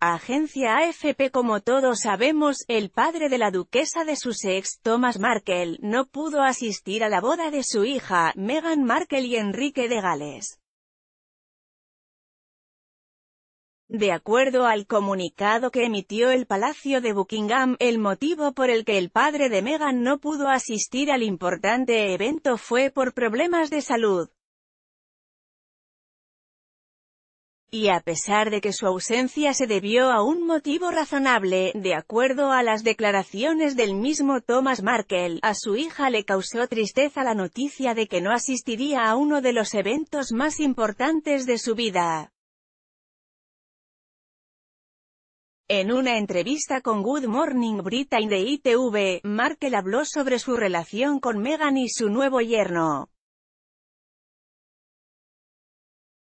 agencia AFP Como todos sabemos, el padre de la duquesa de Sussex, Thomas Markle, no pudo asistir a la boda de su hija, Meghan Markle y Enrique de Gales. De acuerdo al comunicado que emitió el Palacio de Buckingham, el motivo por el que el padre de Meghan no pudo asistir al importante evento fue por problemas de salud. y a pesar de que su ausencia se debió a un motivo razonable, de acuerdo a las declaraciones del mismo Thomas Markle, a su hija le causó tristeza la noticia de que no asistiría a uno de los eventos más importantes de su vida. En una entrevista con Good Morning Britain de ITV, Markle habló sobre su relación con Meghan y su nuevo yerno.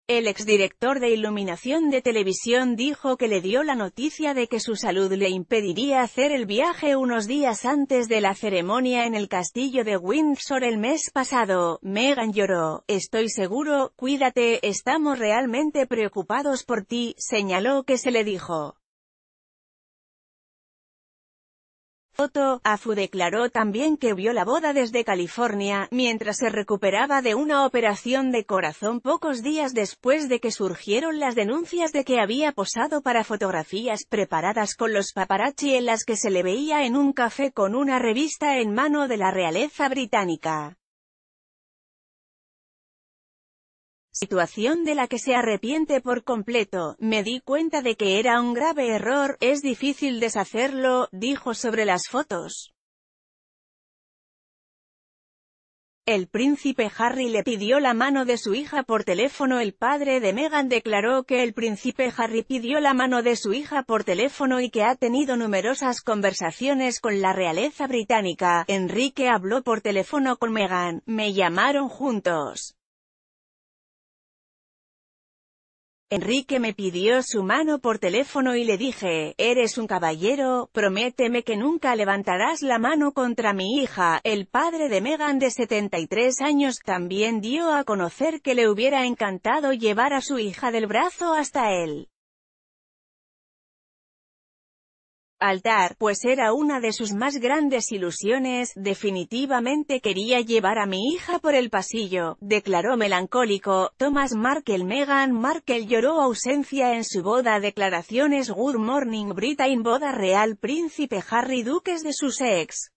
El exdirector de iluminación de televisión dijo que le dio la noticia de que su salud le impediría hacer el viaje unos días antes de la ceremonia en el castillo de Windsor el mes pasado. Megan lloró, estoy seguro, cuídate, estamos realmente preocupados por ti, señaló que se le dijo. Foto, Afu declaró también que vio la boda desde California, mientras se recuperaba de una operación de corazón pocos días después de que surgieron las denuncias de que había posado para fotografías preparadas con los paparazzi en las que se le veía en un café con una revista en mano de la realeza británica. situación de la que se arrepiente por completo, me di cuenta de que era un grave error, es difícil deshacerlo, dijo sobre las fotos. El príncipe Harry le pidió la mano de su hija por teléfono El padre de Meghan declaró que el príncipe Harry pidió la mano de su hija por teléfono y que ha tenido numerosas conversaciones con la realeza británica. Enrique habló por teléfono con Meghan, me llamaron juntos. Enrique me pidió su mano por teléfono y le dije, eres un caballero, prométeme que nunca levantarás la mano contra mi hija. El padre de Megan de 73 años también dio a conocer que le hubiera encantado llevar a su hija del brazo hasta él. altar, pues era una de sus más grandes ilusiones, definitivamente quería llevar a mi hija por el pasillo, declaró melancólico, Thomas Markle Meghan Markle lloró ausencia en su boda declaraciones Good Morning Britain boda real príncipe Harry duques de Sussex.